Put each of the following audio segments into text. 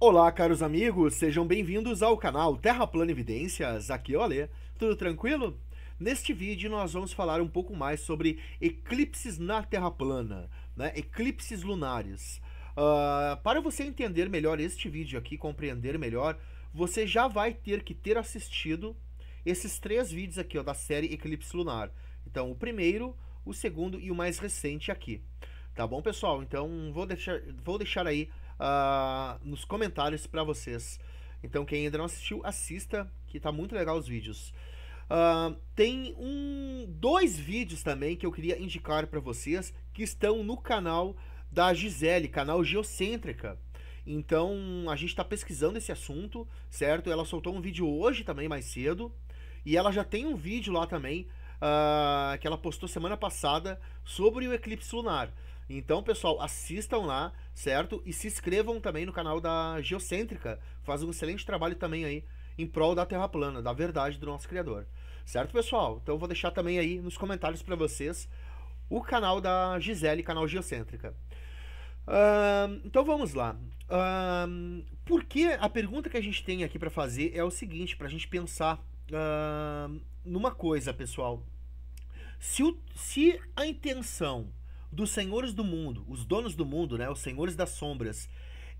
Olá, caros amigos, sejam bem-vindos ao canal Terra Plana Evidências, aqui é Alê. Tudo tranquilo? Neste vídeo nós vamos falar um pouco mais sobre eclipses na Terra plana, né? eclipses lunares. Uh, para você entender melhor este vídeo aqui, compreender melhor, você já vai ter que ter assistido esses três vídeos aqui ó, da série Eclipse Lunar. Então, o primeiro, o segundo e o mais recente aqui. Tá bom, pessoal? Então, vou deixar, vou deixar aí uh, nos comentários para vocês. Então quem ainda não assistiu, assista, que tá muito legal os vídeos. Uh, tem um, dois vídeos também que eu queria indicar para vocês que estão no canal da Gisele, canal Geocêntrica. Então a gente está pesquisando esse assunto, certo? Ela soltou um vídeo hoje também mais cedo e ela já tem um vídeo lá também uh, que ela postou semana passada sobre o eclipse lunar. Então pessoal, assistam lá certo? E se inscrevam também no canal da Geocêntrica, faz um excelente trabalho também aí em prol da Terra plana, da verdade do nosso criador. Certo, pessoal? Então eu vou deixar também aí nos comentários para vocês o canal da Gisele, canal Geocêntrica. Uh, então vamos lá. Uh, porque a pergunta que a gente tem aqui para fazer é o seguinte, para a gente pensar uh, numa coisa, pessoal. Se, o, se a intenção dos senhores do mundo, os donos do mundo, né, os senhores das sombras,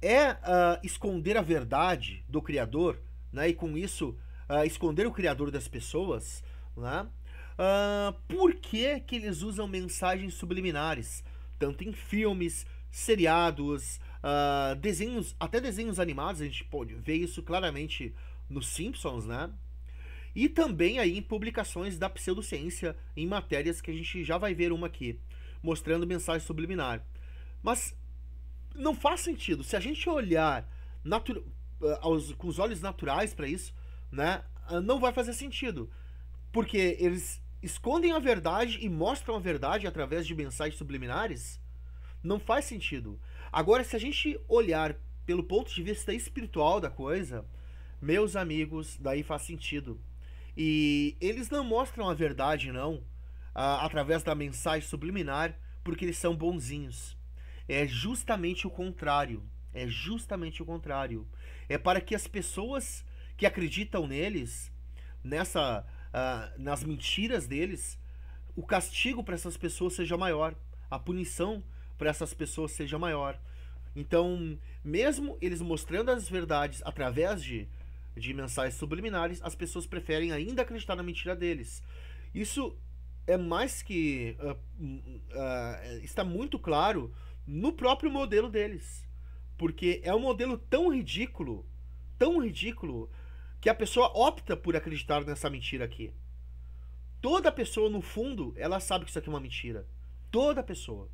é uh, esconder a verdade do Criador, né, e com isso uh, esconder o Criador das pessoas, né? Uh, por que, que eles usam mensagens subliminares, tanto em filmes, seriados, uh, desenhos, até desenhos animados, a gente pode ver isso claramente nos Simpsons, né? E também aí em publicações da pseudociência, em matérias que a gente já vai ver uma aqui mostrando mensagem subliminar. Mas não faz sentido. Se a gente olhar eh, aos, com os olhos naturais para isso, né, ah, não vai fazer sentido. Porque eles escondem a verdade e mostram a verdade através de mensagens subliminares. Não faz sentido. Agora, se a gente olhar pelo ponto de vista espiritual da coisa, meus amigos, daí faz sentido. E eles não mostram a verdade, não. Ah, através da mensagem subliminar porque eles são bonzinhos. É justamente o contrário. É justamente o contrário. É para que as pessoas que acreditam neles, nessa, ah, nas mentiras deles, o castigo para essas pessoas seja maior, a punição para essas pessoas seja maior. Então, mesmo eles mostrando as verdades através de, de mensagens subliminares, as pessoas preferem ainda acreditar na mentira deles. Isso é mais que. Uh, uh, está muito claro no próprio modelo deles. Porque é um modelo tão ridículo, tão ridículo, que a pessoa opta por acreditar nessa mentira aqui. Toda pessoa, no fundo, ela sabe que isso aqui é uma mentira. Toda pessoa.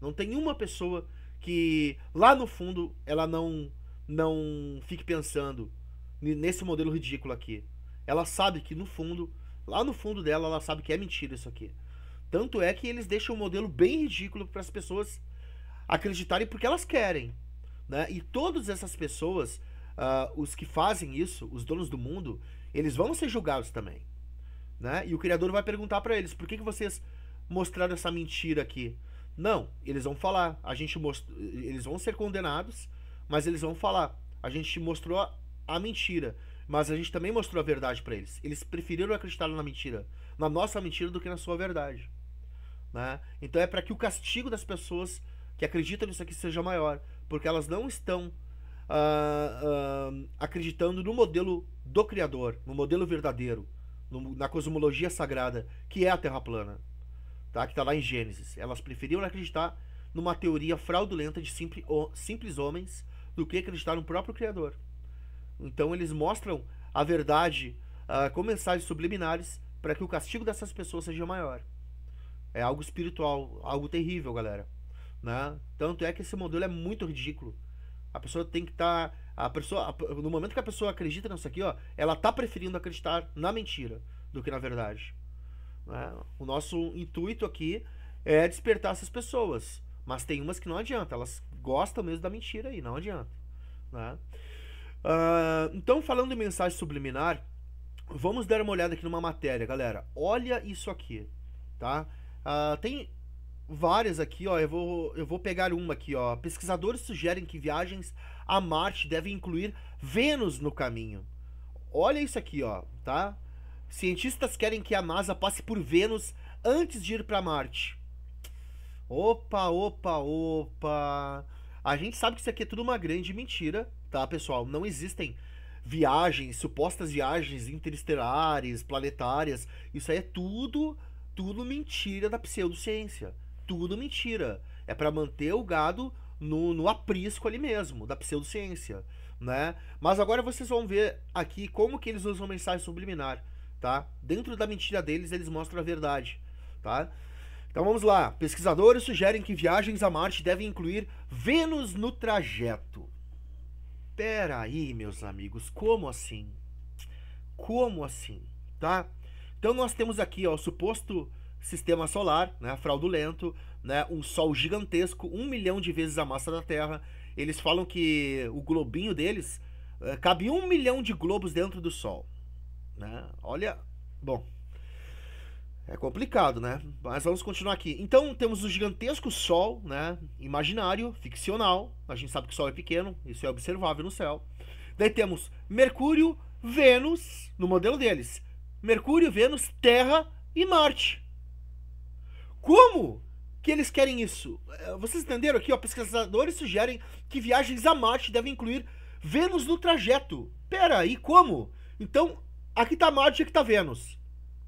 Não tem uma pessoa que lá no fundo ela não não fique pensando nesse modelo ridículo aqui. Ela sabe que no fundo Lá no fundo dela, ela sabe que é mentira isso aqui. Tanto é que eles deixam um modelo bem ridículo para as pessoas acreditarem porque elas querem. Né? E todas essas pessoas, uh, os que fazem isso, os donos do mundo, eles vão ser julgados também. Né? E o criador vai perguntar para eles: por que, que vocês mostraram essa mentira aqui? Não, eles vão falar. A gente most... Eles vão ser condenados, mas eles vão falar. A gente mostrou a mentira. Mas a gente também mostrou a verdade para eles. Eles preferiram acreditar na mentira, na nossa mentira, do que na sua verdade. Né? Então é para que o castigo das pessoas que acreditam nisso aqui seja maior, porque elas não estão uh, uh, acreditando no modelo do Criador, no modelo verdadeiro, no, na cosmologia sagrada, que é a Terra plana, tá? que está lá em Gênesis. Elas preferiram acreditar numa teoria fraudulenta de simples, simples homens do que acreditar no próprio Criador. Então eles mostram a verdade uh, com mensagens subliminares para que o castigo dessas pessoas seja maior. É algo espiritual, algo terrível, galera. Né? Tanto é que esse modelo é muito ridículo. A pessoa tem que estar. Tá, a pessoa, a, no momento que a pessoa acredita nisso aqui, ó, ela está preferindo acreditar na mentira do que na verdade. Né? O nosso intuito aqui é despertar essas pessoas. Mas tem umas que não adianta, elas gostam mesmo da mentira e não adianta. Né? Uh, então, falando em mensagem subliminar, vamos dar uma olhada aqui numa matéria, galera. Olha isso aqui, tá? Uh, tem várias aqui, ó. Eu vou, eu vou pegar uma aqui, ó. Pesquisadores sugerem que viagens a Marte devem incluir Vênus no caminho. Olha isso aqui, ó, tá? Cientistas querem que a NASA passe por Vênus antes de ir para Marte. Opa, opa, opa. A gente sabe que isso aqui é tudo uma grande mentira, tá, pessoal? Não existem viagens, supostas viagens interestelares, planetárias. Isso aí é tudo, tudo mentira da pseudociência. Tudo mentira. É para manter o gado no, no aprisco ali mesmo, da pseudociência, né? Mas agora vocês vão ver aqui como que eles usam mensagem subliminar, tá? Dentro da mentira deles, eles mostram a verdade, tá? Então vamos lá. Pesquisadores sugerem que viagens a Marte devem incluir Vênus no trajeto. Pera aí, meus amigos, como assim? Como assim, tá? Então nós temos aqui ó, o suposto sistema solar, né, fraudulento, né, um sol gigantesco, um milhão de vezes a massa da Terra. Eles falam que o globinho deles é, cabe um milhão de globos dentro do Sol, né? Olha, bom, é complicado, né? Mas vamos continuar aqui. Então temos o gigantesco Sol, né? Imaginário, ficcional. A gente sabe que o Sol é pequeno, isso é observável no céu. Daí temos Mercúrio, Vênus, no modelo deles. Mercúrio, Vênus, Terra e Marte. Como que eles querem isso? É, vocês entenderam aqui, ó? Pesquisadores sugerem que viagens a Marte devem incluir Vênus no trajeto. Pera aí, como? Então, aqui tá Marte e aqui tá Vênus.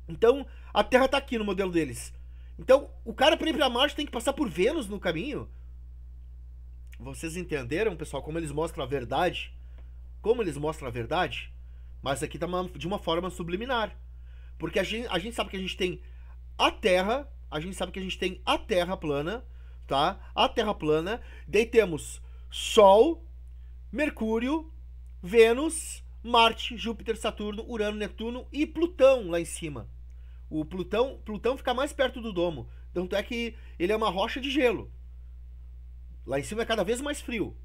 Então, a Terra tá aqui no modelo deles. Então, o cara para ir para Marte tem que passar por Vênus no caminho. Vocês entenderam, pessoal, como eles mostram a verdade? Como eles mostram a verdade? Mas aqui tá uma, de uma forma subliminar. Porque a gente, a gente sabe que a gente tem a Terra, a gente sabe que a gente tem a Terra plana, tá? A Terra plana, daí temos Sol, Mercúrio, Vênus, Marte, Júpiter, Saturno, Urano, Netuno e Plutão lá em cima. O Plutão, Plutão fica mais perto do domo. Tanto é que ele é uma rocha de gelo. Lá em cima é cada vez mais frio.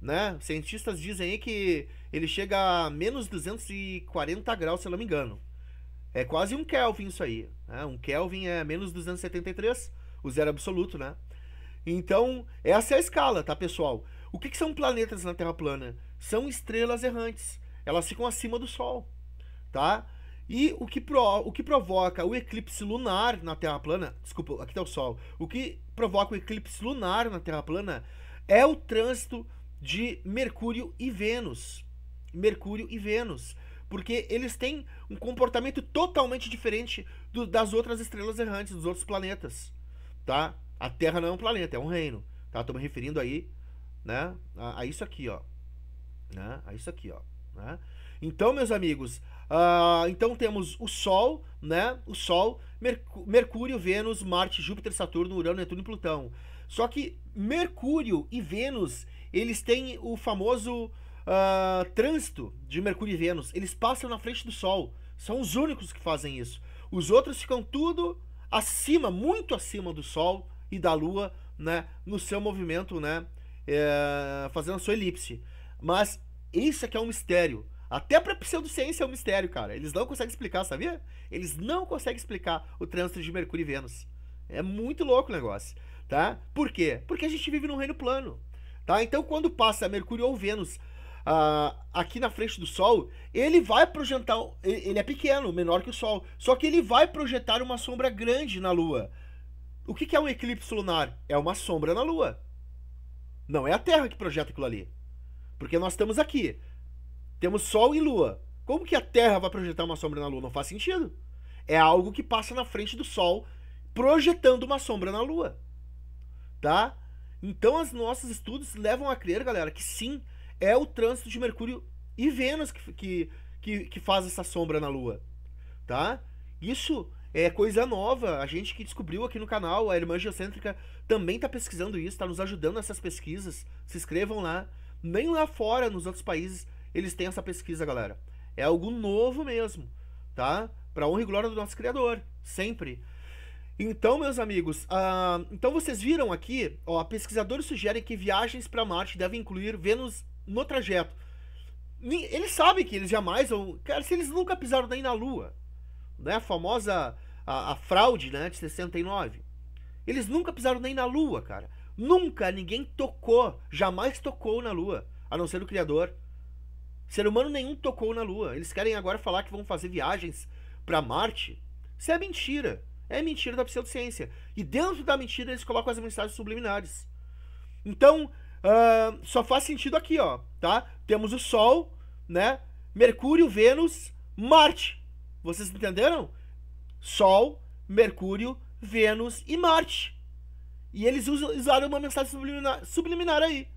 Né? Cientistas dizem aí que ele chega a menos 240 graus, se eu não me engano. É quase um Kelvin isso aí. Né? Um Kelvin é menos 273, o zero absoluto, né? Então, essa é a escala, tá, pessoal? O que, que são planetas na Terra plana? São estrelas errantes. Elas ficam acima do Sol, tá? E o que, pro, o que provoca o eclipse lunar na Terra plana, desculpa, aqui está o Sol, o que provoca o eclipse lunar na Terra plana é o trânsito de Mercúrio e Vênus. Mercúrio e Vênus. Porque eles têm um comportamento totalmente diferente do, das outras estrelas errantes, dos outros planetas. Tá? A Terra não é um planeta, é um reino. Tá? Tô me referindo aí né, a, a isso aqui, ó. Né? A isso aqui, ó. Né? Então, meus amigos, ah, então temos o Sol, né? O Sol, Mercúrio, Vênus, Marte, Júpiter, Saturno, Urano, Netuno e Plutão. Só que Mercúrio e Vênus, eles têm o famoso uh, trânsito de Mercúrio e Vênus. Eles passam na frente do Sol. São os únicos que fazem isso. Os outros ficam tudo acima, muito acima do Sol e da Lua, né? No seu movimento, né? É, fazendo a sua elipse. Mas isso é que é um mistério. Até pra pseudociência é um mistério, cara. Eles não conseguem explicar, sabia? Eles não conseguem explicar o trânsito de Mercúrio e Vênus. É muito louco o negócio, tá? Por quê? Porque a gente vive num reino plano, tá? Então, quando passa Mercúrio ou Vênus uh, aqui na frente do Sol, ele vai projetar... Ele é pequeno, menor que o Sol. Só que ele vai projetar uma sombra grande na Lua. O que, que é um eclipse lunar? É uma sombra na Lua. Não é a Terra que projeta aquilo ali. Porque nós estamos aqui. Temos Sol e Lua. Como que a Terra vai projetar uma sombra na Lua? Não faz sentido. É algo que passa na frente do Sol, projetando uma sombra na Lua. Tá? Então, os nossos estudos levam a crer, galera, que sim, é o trânsito de Mercúrio e Vênus que, que, que, que faz essa sombra na Lua. Tá? Isso é coisa nova. A gente que descobriu aqui no canal, a Irmã Geocêntrica também está pesquisando isso, está nos ajudando nessas pesquisas. Se inscrevam lá. Nem lá fora, nos outros países, eles têm essa pesquisa, galera. É algo novo mesmo, tá? Para honra e glória do nosso Criador, sempre. Então, meus amigos, uh, então vocês viram aqui, ó, pesquisadores sugerem que viagens para Marte devem incluir Vênus no trajeto. Eles sabem que eles jamais, ou, cara, se eles nunca pisaram nem na Lua, né? A famosa a, a fraude, né, de 69. Eles nunca pisaram nem na Lua, cara. Nunca ninguém tocou, jamais tocou na Lua, a não ser o Criador. Ser humano nenhum tocou na Lua. Eles querem agora falar que vão fazer viagens para Marte. Isso é mentira. É mentira da pseudociência. E dentro da mentira eles colocam as mensagens subliminares. Então, uh, só faz sentido aqui, ó, tá? Temos o Sol, né? Mercúrio, Vênus, Marte. Vocês entenderam? Sol, Mercúrio, Vênus e Marte. E eles usaram uma mensagem subliminar, subliminar aí.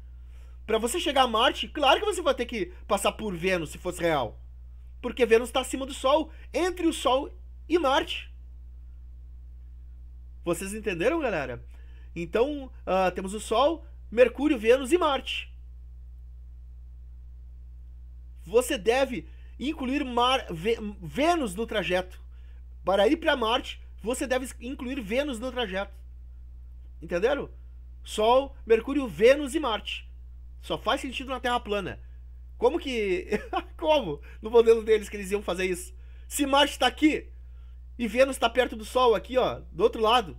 Para você chegar a Marte, claro que você vai ter que passar por Vênus, se fosse real. Porque Vênus está acima do Sol, entre o Sol e Marte. Vocês entenderam, galera? Então, uh, temos o Sol, Mercúrio, Vênus e Marte. Você deve incluir Mar Vênus no trajeto. Para ir para Marte, você deve incluir Vênus no trajeto. Entenderam? Sol, Mercúrio, Vênus e Marte. Só faz sentido na Terra plana. Como que. Como? No modelo deles que eles iam fazer isso. Se Marte está aqui e Vênus está perto do Sol, aqui, ó, do outro lado.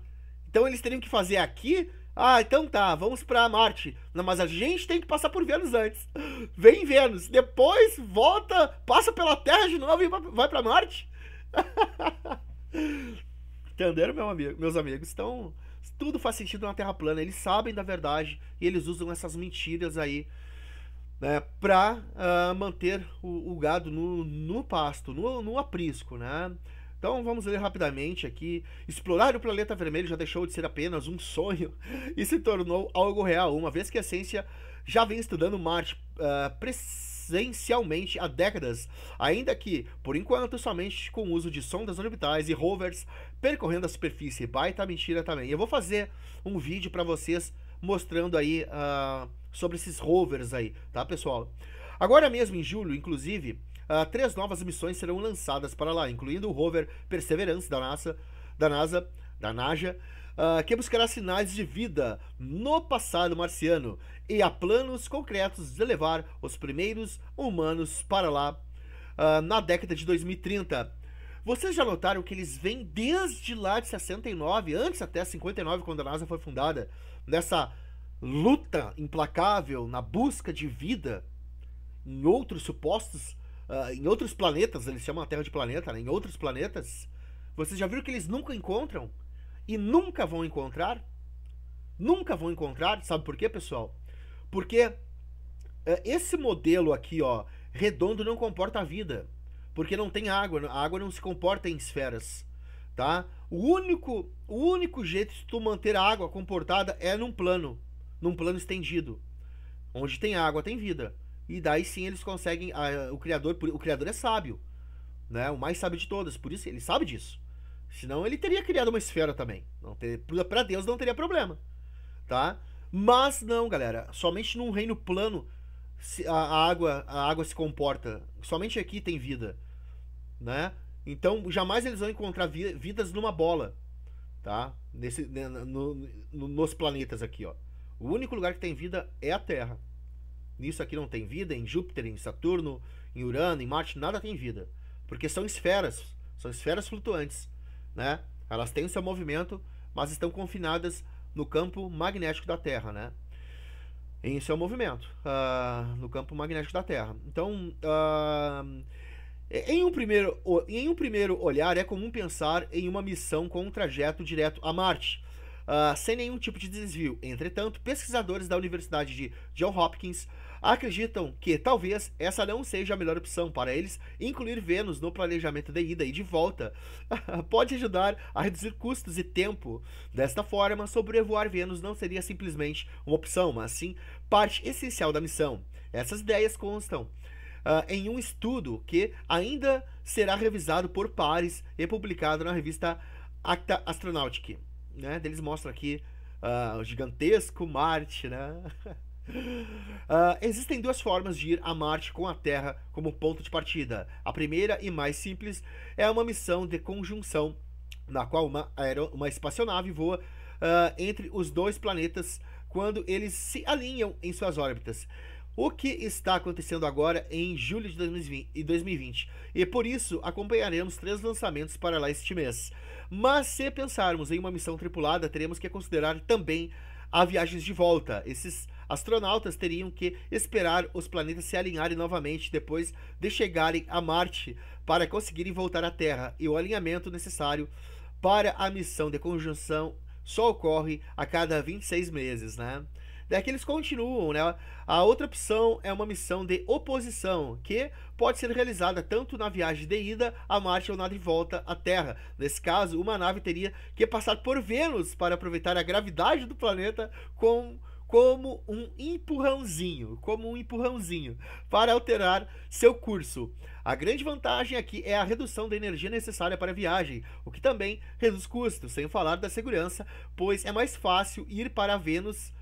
Então eles teriam que fazer aqui. Ah, então tá, vamos para Marte. Não, mas a gente tem que passar por Vênus antes. Vem Vênus, depois volta, passa pela Terra de novo e vai para Marte. Entenderam, meu amigo, meus amigos? Então. Tudo faz sentido na Terra plana. Eles sabem da verdade e eles usam essas mentiras aí né, para uh, ah, manter o, o gado no, no, pasto, no, no aprisco, né? Então vamos ler rapidamente aqui. Explorar o planeta vermelho já deixou de ser apenas um sonho e se tornou algo real, uma vez que a ciência já vem estudando Marte uh, presencialmente há décadas, ainda que, por enquanto, somente com o uso de sondas orbitais e rovers percorrendo a superfície. Baita mentira também. Eu vou fazer um vídeo para vocês mostrando aí uh, sobre esses rovers aí, tá, pessoal? Agora mesmo, em julho, inclusive, uh, três novas missões serão lançadas para lá, incluindo o rover Perseverance da NASA, da NASA, da Naja, uh, que buscará sinais de vida no passado marciano e há planos concretos de levar os primeiros humanos para lá na década de 2030. Vocês já notaram que eles vêm desde lá de 69, antes até 59, quando a NASA foi fundada, nessa luta implacável na busca de vida em outros supostos, uh, em outros planetas, eles chamam a Terra de planeta, né? em outros planetas. Vocês já viram que eles nunca encontram e nunca vão encontrar? Nunca vão encontrar, sabe por quê, pessoal? Porque uh, esse modelo aqui, ó, redondo não comporta a vida porque não tem água, a água não se comporta em esferas, tá? O único, o único jeito de tu manter a água comportada é num plano, num plano estendido. Onde tem água, tem vida. E daí sim eles conseguem. A, o criador o criador é sábio. Né? O mais sábio de todas. Por isso ele sabe disso. Senão ele teria criado uma esfera também. Não pra Deus não teria problema. Tá? Mas não, galera. Somente num reino plano a, água, a água se comporta. Somente aqui tem vida né? Então, jamais eles vão encontrar vidas numa bola, tá? Nesse, né, no, no, nos planetas aqui, ó. O único lugar que tem vida é a Terra. Nisso aqui não tem vida, em Júpiter, em Saturno, em Urano, em Marte, nada tem vida. Porque são esferas, são esferas flutuantes, né? Elas têm o seu movimento, mas estão confinadas no campo magnético da Terra, né? Em seu movimento, uh, no campo magnético da Terra. Então, uh, em um, primeiro, em um primeiro olhar, é comum pensar em uma missão com um trajeto direto a Marte, uh, sem nenhum tipo de desvio. Entretanto, pesquisadores da Universidade de John Hopkins acreditam que talvez essa não seja a melhor opção para eles. Incluir Vênus no planejamento de ida e de volta pode ajudar a reduzir custos e tempo. Desta forma, sobrevoar Vênus não seria simplesmente uma opção, mas sim parte essencial da missão. Essas ideias constam uh, em um estudo que ainda será revisado por pares e publicado na revista Acta Astronautic. Né? Eles mostram aqui uh, o gigantesco Marte, né? Uh, existem duas formas de ir a Marte com a Terra como ponto de partida. A primeira e mais simples é uma missão de conjunção, na qual uma, uma espaçonave voa uh, entre os dois planetas quando eles se alinham em suas órbitas o que está acontecendo agora em julho de 2020. E por isso acompanharemos três lançamentos para lá este mês. Mas se pensarmos em uma missão tripulada, teremos que considerar também a viagens de volta. Esses astronautas teriam que esperar os planetas se alinharem novamente depois de chegarem a Marte para conseguirem voltar à Terra, e o alinhamento necessário para a missão de conjunção só ocorre a cada 26 meses, né? Daí que eles continuam, né? A outra opção é uma missão de oposição, que pode ser realizada tanto na viagem de ida a Marte ou na de volta à Terra. Nesse caso, uma nave teria que passar por Vênus para aproveitar a gravidade do planeta com como um empurrãozinho, como um empurrãozinho para alterar seu curso. A grande vantagem aqui é a redução da energia necessária para a viagem, o que também reduz custos, sem falar da segurança, pois é mais fácil ir para Vênus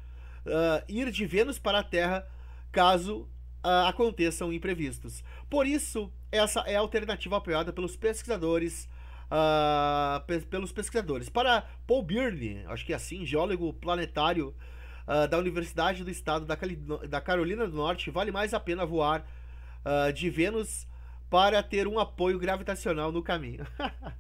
uh, ir de Vênus para a Terra caso uh, aconteçam imprevistos. Por isso, essa é a alternativa apoiada pelos pesquisadores. Uh, pelos pesquisadores. Para Paul Byrne, acho que é assim, geólogo planetário da Universidade do Estado da, Cali da Carolina do Norte, vale mais a pena voar de Vênus para ter um apoio gravitacional no caminho.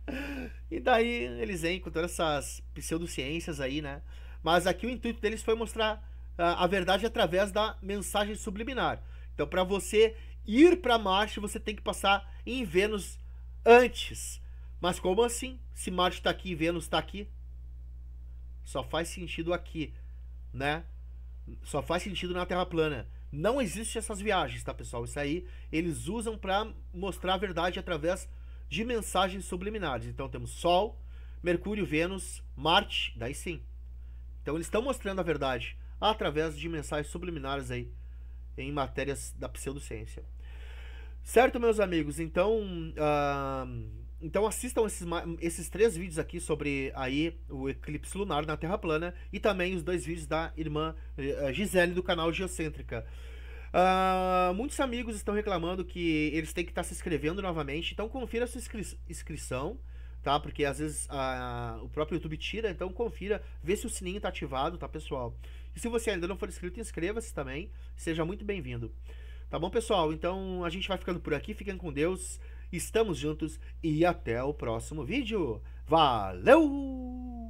e daí eles vêm com todas essas pseudociências aí, né? Mas aqui o intuito deles foi mostrar a, ah, a verdade é através da mensagem subliminar. Então, para você ir para Marte, você tem que passar em Vênus antes. Mas como assim? Se Marte está aqui e Vênus está aqui? Só faz sentido aqui, né? Só faz sentido na Terra plana. Não existem essas viagens, tá, pessoal? Isso aí eles usam para mostrar a verdade através de mensagens subliminares. Então temos Sol, Mercúrio, Vênus, Marte, daí sim. Então eles estão mostrando a verdade através de mensagens subliminares aí em matérias da pseudociência. Certo, meus amigos? Então, uh, então assistam esses, esses três vídeos aqui sobre aí o eclipse lunar na Terra plana e também os dois vídeos da irmã eh, Gisele do canal Geocêntrica. Uh, muitos amigos estão reclamando que eles têm que estar tá se inscrevendo novamente, então confira a sua inscri inscrição, tá? Porque às vezes uh, o próprio YouTube tira, então confira, vê se o sininho está ativado, tá, pessoal? E se você ainda não for inscrito, inscreva-se também. Seja muito bem-vindo. Tá bom, pessoal? Então a gente vai ficando por aqui. Fiquem com Deus. Estamos juntos e até o próximo vídeo. Valeu!